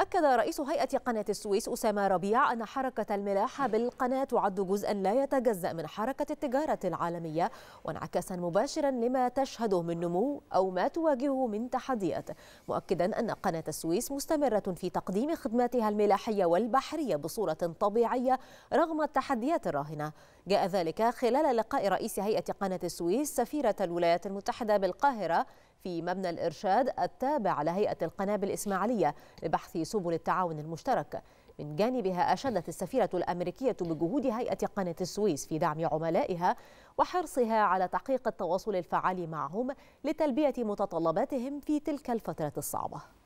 أكد رئيس هيئة قناة السويس أسامة ربيع أن حركة الملاحة بالقناة تعد جزءا لا يتجزأ من حركة التجارة العالمية وانعكاسا مباشرا لما تشهده من نمو أو ما تواجهه من تحديات مؤكدا أن قناة السويس مستمرة في تقديم خدماتها الملاحية والبحرية بصورة طبيعية رغم التحديات الراهنة جاء ذلك خلال لقاء رئيس هيئة قناة السويس سفيرة الولايات المتحدة بالقاهرة في مبنى الإرشاد التابع لهيئة القنابل الإسماعيلية لبحث سبل التعاون المشترك من جانبها أشادت السفيرة الأمريكية بجهود هيئة قناة السويس في دعم عملائها وحرصها على تحقيق التواصل الفعال معهم لتلبية متطلباتهم في تلك الفترة الصعبة